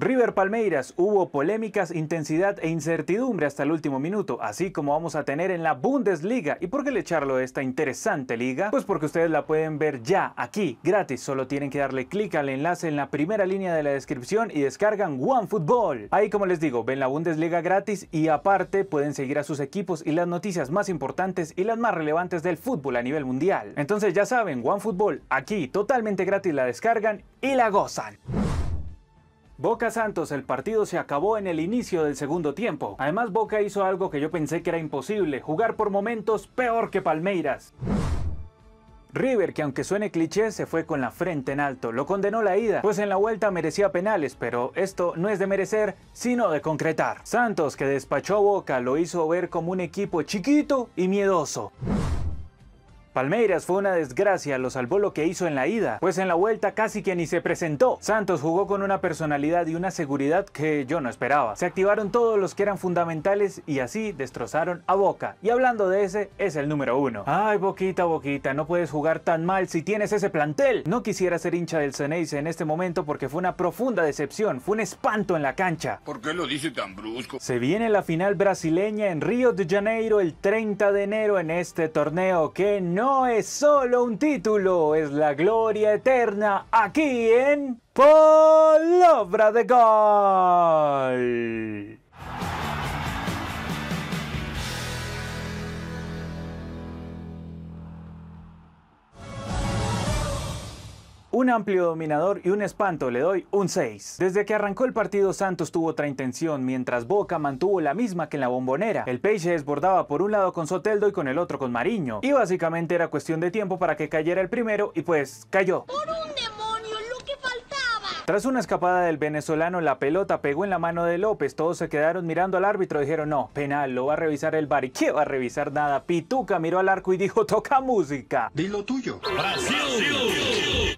River Palmeiras hubo polémicas, intensidad e incertidumbre hasta el último minuto, así como vamos a tener en la Bundesliga. ¿Y por qué le echarlo de esta interesante liga? Pues porque ustedes la pueden ver ya aquí, gratis. Solo tienen que darle clic al enlace en la primera línea de la descripción y descargan OneFootball. Ahí, como les digo, ven la Bundesliga gratis y aparte pueden seguir a sus equipos y las noticias más importantes y las más relevantes del fútbol a nivel mundial. Entonces ya saben, OneFootball aquí totalmente gratis la descargan y la gozan. Boca Santos, el partido se acabó en el inicio del segundo tiempo. Además, Boca hizo algo que yo pensé que era imposible, jugar por momentos peor que Palmeiras. River, que aunque suene cliché, se fue con la frente en alto, lo condenó la ida, pues en la vuelta merecía penales, pero esto no es de merecer, sino de concretar. Santos, que despachó Boca, lo hizo ver como un equipo chiquito y miedoso. Palmeiras fue una desgracia, lo salvó lo que hizo en la ida, pues en la vuelta casi que ni se presentó. Santos jugó con una personalidad y una seguridad que yo no esperaba. Se activaron todos los que eran fundamentales y así destrozaron a Boca. Y hablando de ese, es el número uno. Ay, Boquita, Boquita, no puedes jugar tan mal si tienes ese plantel. No quisiera ser hincha del Ceneice en este momento porque fue una profunda decepción, fue un espanto en la cancha. ¿Por qué lo dice tan brusco? Se viene la final brasileña en Río de Janeiro el 30 de enero en este torneo que no no es solo un título, es la gloria eterna aquí en Palabra de Gol. Un amplio dominador y un espanto, le doy un 6. Desde que arrancó el partido Santos tuvo otra intención, mientras Boca mantuvo la misma que en la bombonera. El Peixe desbordaba por un lado con Soteldo y con el otro con Mariño. Y básicamente era cuestión de tiempo para que cayera el primero y pues cayó. Tras una escapada del venezolano, la pelota pegó en la mano de López. Todos se quedaron mirando al árbitro. y Dijeron, no, penal, lo va a revisar el bar. ¿Y qué va a revisar nada? Pituca miró al arco y dijo, toca música. Dilo tuyo.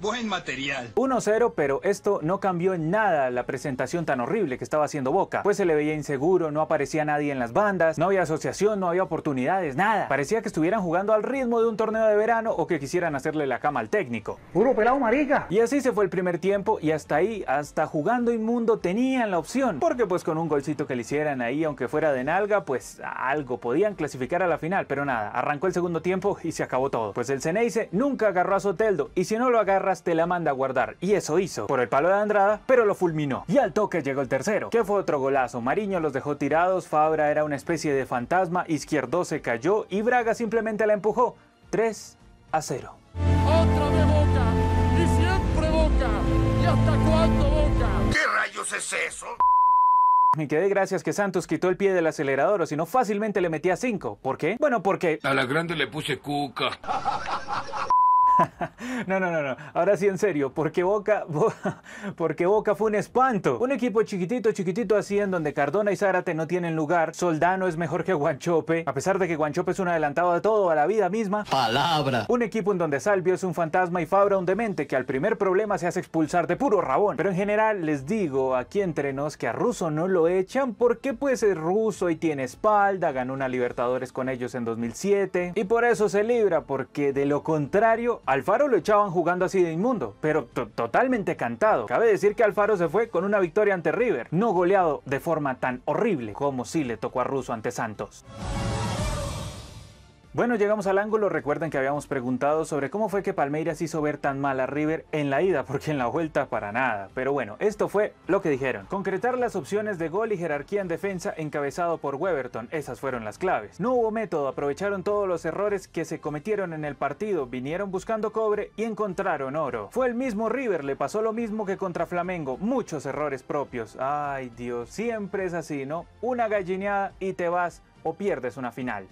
Buen material. 1-0, pero esto no cambió en nada la presentación tan horrible que estaba haciendo Boca. Pues se le veía inseguro, no aparecía nadie en las bandas, no había asociación, no había oportunidades, nada. Parecía que estuvieran jugando al ritmo de un torneo de verano o que quisieran hacerle la cama al técnico. Puro pelado marica. Y así se fue el primer tiempo y hasta ahí, hasta jugando inmundo tenían la opción, porque pues con un golcito que le hicieran ahí, aunque fuera de nalga, pues algo, podían clasificar a la final, pero nada, arrancó el segundo tiempo y se acabó todo. Pues el Ceneice nunca agarró a Soteldo, y si no lo agarras te la manda a guardar, y eso hizo, por el palo de Andrada, pero lo fulminó. Y al toque llegó el tercero, que fue otro golazo, Mariño los dejó tirados, Fabra era una especie de fantasma, Izquierdo se cayó y Braga simplemente la empujó, 3 a 0. hasta cuándo, Boca? ¿Qué rayos es eso? Me quedé gracias que Santos quitó el pie del acelerador, o si no fácilmente le metía cinco. ¿Por qué? Bueno, porque... A la grande le puse cuca. no, no, no, no. Ahora sí, en serio, porque Boca, porque Boca fue un espanto. Un equipo chiquitito, chiquitito así, en donde Cardona y Zárate no tienen lugar. Soldano es mejor que Guanchope, a pesar de que Guanchope es un adelantado de todo, a la vida misma. Palabra. Un equipo en donde Salvio es un fantasma y Fabra un demente que al primer problema se hace expulsar de puro rabón. Pero en general les digo aquí entre nos que a Russo no lo echan porque pues es ruso y tiene espalda, ganó una Libertadores con ellos en 2007 y por eso se libra porque de lo contrario Alfaro lo echaban jugando así de inmundo, pero totalmente cantado. Cabe decir que Alfaro se fue con una victoria ante River, no goleado de forma tan horrible como si le tocó a Russo ante Santos. Bueno, llegamos al ángulo. Recuerden que habíamos preguntado sobre cómo fue que Palmeiras hizo ver tan mal a River en la ida, porque en la vuelta para nada. Pero bueno, esto fue lo que dijeron. Concretar las opciones de gol y jerarquía en defensa encabezado por Weberton. Esas fueron las claves. No hubo método, aprovecharon todos los errores que se cometieron en el partido, vinieron buscando cobre y encontraron oro. Fue el mismo River, le pasó lo mismo que contra Flamengo. Muchos errores propios. Ay Dios, siempre es así, ¿no? Una gallineada y te vas o pierdes una final.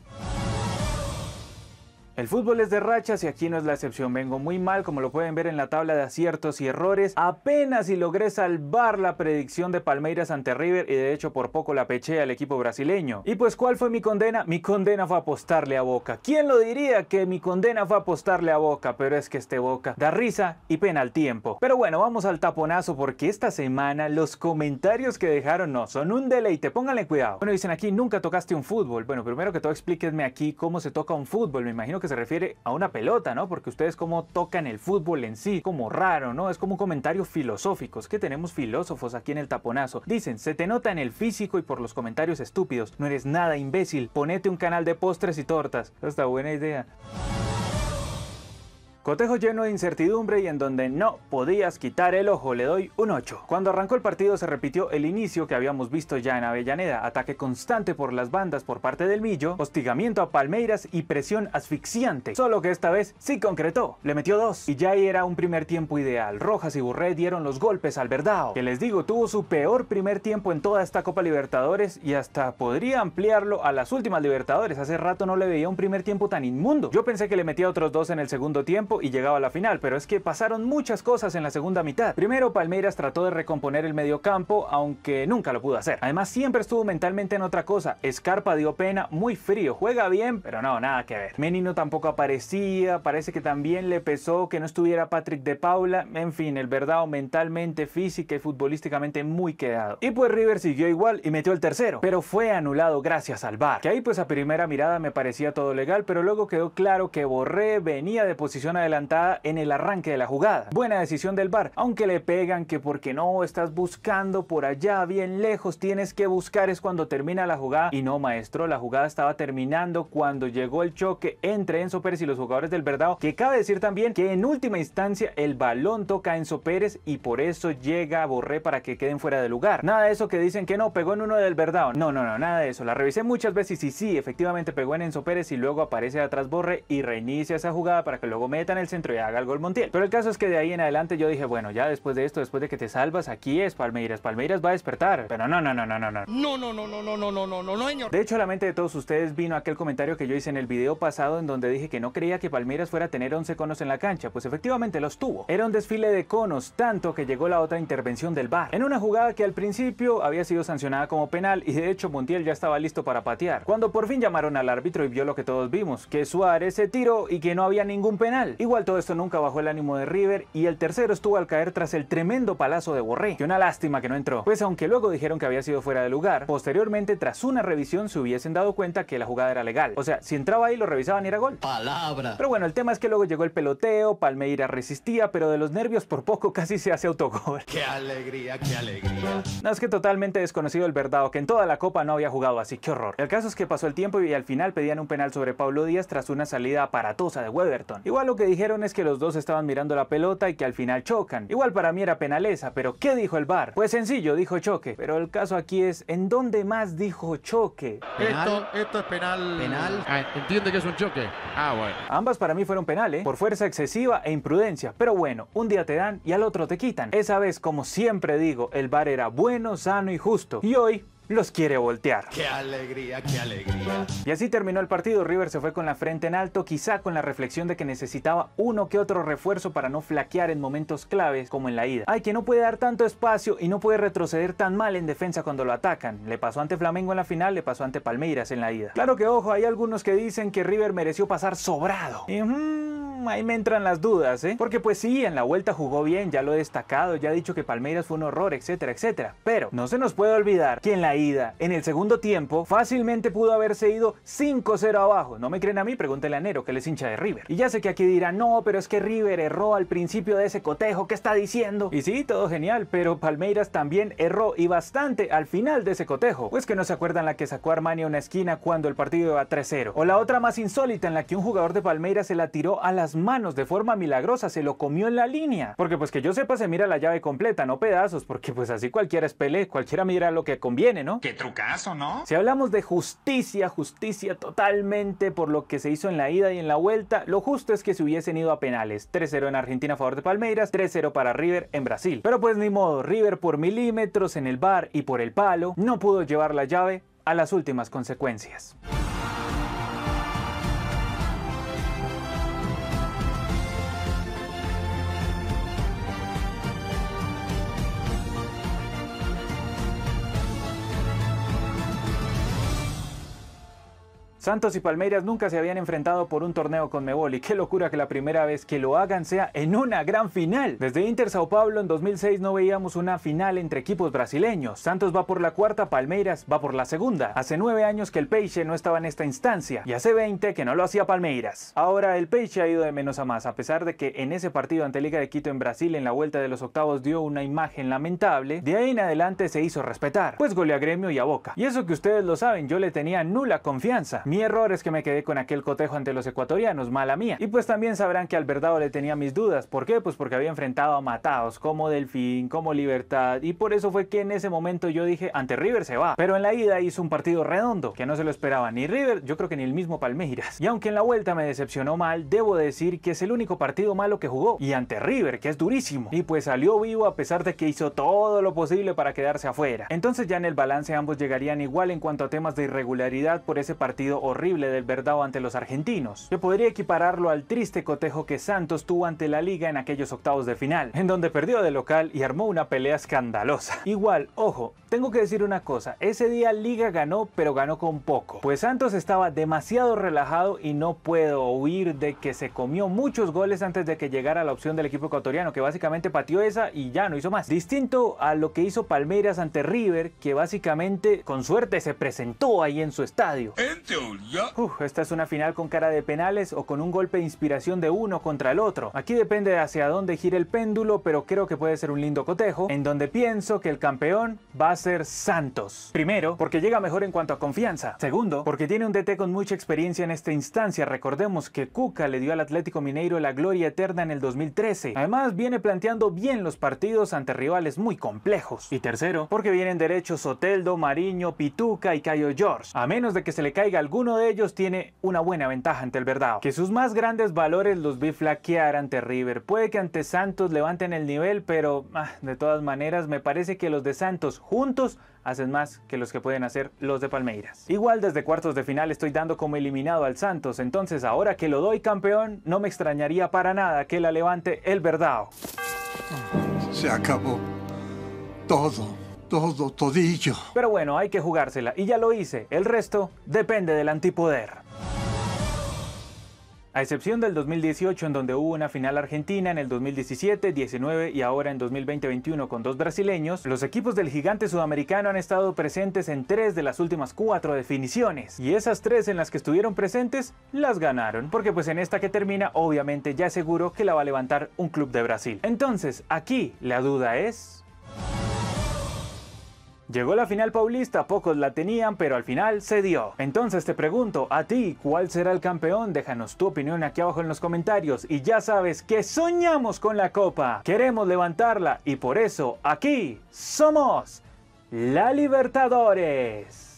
El fútbol es de rachas y aquí no es la excepción. Vengo muy mal, como lo pueden ver en la tabla de aciertos y errores. Apenas si logré salvar la predicción de Palmeiras ante River y de hecho por poco la peché al equipo brasileño. Y pues ¿cuál fue mi condena? Mi condena fue apostarle a Boca. ¿Quién lo diría que mi condena fue apostarle a Boca? Pero es que este Boca da risa y pena al tiempo. Pero bueno, vamos al taponazo porque esta semana los comentarios que dejaron no son un deleite. Pónganle cuidado. Bueno, dicen aquí, nunca tocaste un fútbol. Bueno, primero que todo explíquenme aquí cómo se toca un fútbol. Me imagino que se refiere a una pelota, ¿no? Porque ustedes como tocan el fútbol en sí, como raro, ¿no? Es como un comentario filosófico, es que tenemos filósofos aquí en el taponazo. Dicen, se te nota en el físico y por los comentarios estúpidos, no eres nada imbécil, ponete un canal de postres y tortas. Esta buena idea. Cotejo lleno de incertidumbre y en donde no podías quitar el ojo, le doy un 8. Cuando arrancó el partido se repitió el inicio que habíamos visto ya en Avellaneda, ataque constante por las bandas por parte del Millo, hostigamiento a Palmeiras y presión asfixiante, solo que esta vez sí concretó, le metió dos y ya era un primer tiempo ideal. Rojas y Burré dieron los golpes al Verdao, que les digo tuvo su peor primer tiempo en toda esta Copa Libertadores y hasta podría ampliarlo a las últimas Libertadores, hace rato no le veía un primer tiempo tan inmundo. Yo pensé que le metía otros dos en el segundo tiempo, y llegaba a la final, pero es que pasaron muchas cosas en la segunda mitad. Primero, Palmeiras trató de recomponer el mediocampo, aunque nunca lo pudo hacer. Además, siempre estuvo mentalmente en otra cosa. Scarpa dio pena, muy frío, juega bien, pero no, nada que ver. Menino tampoco aparecía, parece que también le pesó que no estuviera Patrick de Paula. En fin, el verdad mentalmente, física y futbolísticamente muy quedado. Y pues River siguió igual y metió el tercero, pero fue anulado gracias al VAR. Que ahí pues a primera mirada me parecía todo legal, pero luego quedó claro que Borré venía de posición adelantada en el arranque de la jugada. Buena decisión del bar, aunque le pegan que porque no estás buscando por allá bien lejos, tienes que buscar es cuando termina la jugada. Y no, maestro, la jugada estaba terminando cuando llegó el choque entre Enzo Pérez y los jugadores del Verdado, que cabe decir también que en última instancia el balón toca a Enzo Pérez y por eso llega a Borré para que queden fuera de lugar. Nada de eso que dicen que no, pegó en uno del Verdado. No, no, no, nada de eso. La revisé muchas veces y sí, efectivamente pegó en Enzo Pérez y luego aparece atrás Borré y reinicia esa jugada para que luego meta en el centro y haga el gol Montiel. Pero el caso es que de ahí en adelante yo dije, bueno, ya después de esto, después de que te salvas, aquí es Palmeiras. Palmeiras va a despertar. Pero no, no, no, no, no, no. No, no, no, no, no, no, no, no, no, señor. De hecho, la mente de todos ustedes vino aquel comentario que yo hice en el video pasado en donde dije que no creía que Palmeiras fuera a tener 11 conos en la cancha. Pues efectivamente los tuvo. Era un desfile de conos, tanto que llegó la otra intervención del bar. En una jugada que al principio había sido sancionada como penal y de hecho Montiel ya estaba listo para patear. Cuando por fin llamaron al árbitro y vio lo que todos vimos, que Suárez se tiró y que no había ningún penal. Igual todo esto nunca bajó el ánimo de River y el tercero estuvo al caer tras el tremendo palazo de Borré, que una lástima que no entró, pues aunque luego dijeron que había sido fuera de lugar, posteriormente tras una revisión se hubiesen dado cuenta que la jugada era legal, o sea, si entraba ahí lo revisaban y era gol. Palabra. Pero bueno, el tema es que luego llegó el peloteo, Palmeira resistía, pero de los nervios por poco casi se hace autogol. Qué alegría, qué alegría. No es que totalmente desconocido el verdado, que en toda la copa no había jugado así, qué horror. El caso es que pasó el tiempo y al final pedían un penal sobre Pablo Díaz tras una salida aparatosa de Weberton. Igual lo que dijeron es que los dos estaban mirando la pelota y que al final chocan. Igual para mí era penaleza, pero ¿qué dijo el bar Pues sencillo, dijo choque. Pero el caso aquí es, ¿en dónde más dijo choque? Esto, esto es penal. ¿Penal? Ah, entiende que es un choque. Ah, bueno. Ambas para mí fueron penales, ¿eh? por fuerza excesiva e imprudencia. Pero bueno, un día te dan y al otro te quitan. Esa vez, como siempre digo, el bar era bueno, sano y justo. Y hoy, los quiere voltear. ¡Qué alegría, qué alegría! Y así terminó el partido. River se fue con la frente en alto, quizá con la reflexión de que necesitaba uno que otro refuerzo para no flaquear en momentos claves como en la ida. Ay, que no puede dar tanto espacio y no puede retroceder tan mal en defensa cuando lo atacan. Le pasó ante Flamengo en la final, le pasó ante Palmeiras en la ida. Claro que ojo, hay algunos que dicen que River mereció pasar sobrado ahí me entran las dudas, ¿eh? Porque pues sí, en la vuelta jugó bien, ya lo he destacado, ya he dicho que Palmeiras fue un horror, etcétera, etcétera. Pero no se nos puede olvidar que en la ida, en el segundo tiempo, fácilmente pudo haberse ido 5-0 abajo. No me creen a mí, pregúntele a Nero, que les hincha de River. Y ya sé que aquí dirán, no, pero es que River erró al principio de ese cotejo, ¿qué está diciendo? Y sí, todo genial, pero Palmeiras también erró y bastante al final de ese cotejo. Pues que no se acuerdan la que sacó Armani a una esquina cuando el partido iba 3-0. O la otra más insólita en la que un jugador de Palmeiras se la tiró a las manos de forma milagrosa, se lo comió en la línea. Porque pues que yo sepa se mira la llave completa, no pedazos, porque pues así cualquiera es Pelé, cualquiera mira lo que conviene, ¿no? Qué trucazo, ¿no? Si hablamos de justicia, justicia totalmente por lo que se hizo en la ida y en la vuelta, lo justo es que se hubiesen ido a penales. 3-0 en Argentina a favor de Palmeiras, 3-0 para River en Brasil. Pero pues ni modo, River por milímetros en el bar y por el palo no pudo llevar la llave a las últimas consecuencias. Santos y Palmeiras nunca se habían enfrentado por un torneo con Mebol y qué locura que la primera vez que lo hagan sea en una gran final. Desde Inter Sao Paulo en 2006 no veíamos una final entre equipos brasileños. Santos va por la cuarta, Palmeiras va por la segunda. Hace nueve años que el Peixe no estaba en esta instancia y hace 20 que no lo hacía Palmeiras. Ahora el Peixe ha ido de menos a más a pesar de que en ese partido ante Liga de Quito en Brasil en la vuelta de los octavos dio una imagen lamentable, de ahí en adelante se hizo respetar, pues goleó a Gremio y a Boca. Y eso que ustedes lo saben, yo le tenía nula confianza. Mi error es que me quedé con aquel cotejo ante los ecuatorianos, mala mía. Y pues también sabrán que al Verdado le tenía mis dudas. ¿Por qué? Pues porque había enfrentado a matados como Delfín, como Libertad. Y por eso fue que en ese momento yo dije, ante River se va. Pero en la ida hizo un partido redondo, que no se lo esperaba ni River, yo creo que ni el mismo Palmeiras. Y aunque en la vuelta me decepcionó mal, debo decir que es el único partido malo que jugó. Y ante River, que es durísimo. Y pues salió vivo a pesar de que hizo todo lo posible para quedarse afuera. Entonces ya en el balance ambos llegarían igual en cuanto a temas de irregularidad por ese partido horrible del Verdao ante los argentinos. Yo podría equipararlo al triste cotejo que Santos tuvo ante la liga en aquellos octavos de final, en donde perdió de local y armó una pelea escandalosa. Igual, ojo, tengo que decir una cosa, ese día liga ganó, pero ganó con poco, pues Santos estaba demasiado relajado y no puedo huir de que se comió muchos goles antes de que llegara la opción del equipo ecuatoriano, que básicamente pateó esa y ya no hizo más. Distinto a lo que hizo Palmeiras ante River, que básicamente con suerte se presentó ahí en su estadio esta es una final con cara de penales o con un golpe de inspiración de uno contra el otro. Aquí depende hacia dónde gira el péndulo, pero creo que puede ser un lindo cotejo, en donde pienso que el campeón va a ser Santos. Primero, porque llega mejor en cuanto a confianza. Segundo, porque tiene un DT con mucha experiencia en esta instancia. Recordemos que Cuca le dio al Atlético Mineiro la gloria eterna en el 2013. Además, viene planteando bien los partidos ante rivales muy complejos. Y tercero, porque vienen derechos Soteldo, Mariño, Pituca y Cayo George. A menos de que se le caiga algún uno de ellos tiene una buena ventaja ante el Verdao, que sus más grandes valores los vi flaquear ante River. Puede que ante Santos levanten el nivel, pero ah, de todas maneras me parece que los de Santos juntos hacen más que los que pueden hacer los de Palmeiras. Igual desde cuartos de final estoy dando como eliminado al Santos, entonces ahora que lo doy campeón, no me extrañaría para nada que la levante el Verdao. Se acabó todo todo, todillo. Pero bueno, hay que jugársela. Y ya lo hice. El resto depende del antipoder. A excepción del 2018 en donde hubo una final argentina en el 2017, 19 y ahora en 2020-21 con dos brasileños, los equipos del gigante sudamericano han estado presentes en tres de las últimas cuatro definiciones. Y esas tres en las que estuvieron presentes, las ganaron. Porque pues en esta que termina, obviamente ya seguro que la va a levantar un club de Brasil. Entonces, aquí la duda es... Llegó la final paulista, pocos la tenían, pero al final se dio. Entonces te pregunto, a ti, ¿cuál será el campeón? Déjanos tu opinión aquí abajo en los comentarios y ya sabes que soñamos con la copa, queremos levantarla y por eso aquí somos la Libertadores.